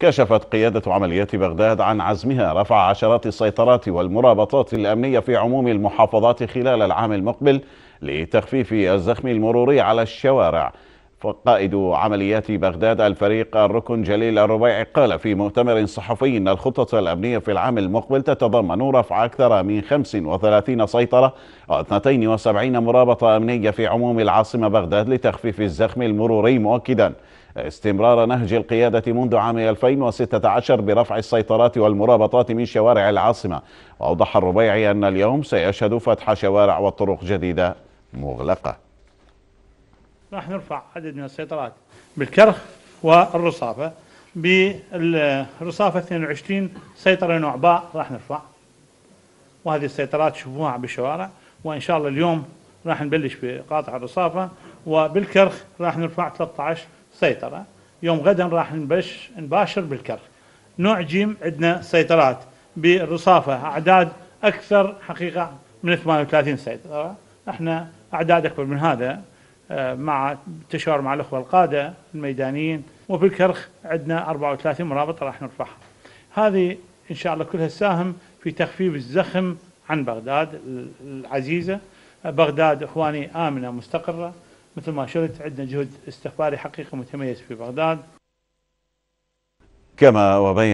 كشفت قيادة عمليات بغداد عن عزمها رفع عشرات السيطرات والمرابطات الأمنية في عموم المحافظات خلال العام المقبل لتخفيف الزخم المروري على الشوارع وقائد عمليات بغداد الفريق الركن جليل الربيعي قال في مؤتمر صحفي أن الخطة الأمنية في العام المقبل تتضمن رفع أكثر من 35 سيطرة و72 مرابطة أمنية في عموم العاصمة بغداد لتخفيف الزخم المروري مؤكدا استمرار نهج القيادة منذ عام 2016 برفع السيطرات والمرابطات من شوارع العاصمة وأوضح الربيعي أن اليوم سيشهد فتح شوارع وطرق جديدة مغلقة راح نرفع عدد من السيطرات بالكرخ والرصافة بالرصافة 22 سيطرة نوع باء راح نرفع وهذه السيطرات تشوفوها بالشوارع وإن شاء الله اليوم راح نبلش بقاطع الرصافة وبالكرخ راح نرفع 13 سيطرة يوم غدا راح نبش نباشر بالكرخ نوع جيم عندنا سيطرات بالرصافة أعداد أكثر حقيقة من 38 سيطرة احنا أعداد أكبر من هذا آه، مع تشاور مع الاخوه القاده الميدانيين وفي الكرخ عندنا 34 مرابط راح نرفعها. هذه ان شاء الله كلها تساهم في تخفيف الزخم عن بغداد العزيزه. بغداد اخواني امنه مستقره مثل ما شفت عندنا جهد استخباري حقيقي متميز في بغداد. كما وبين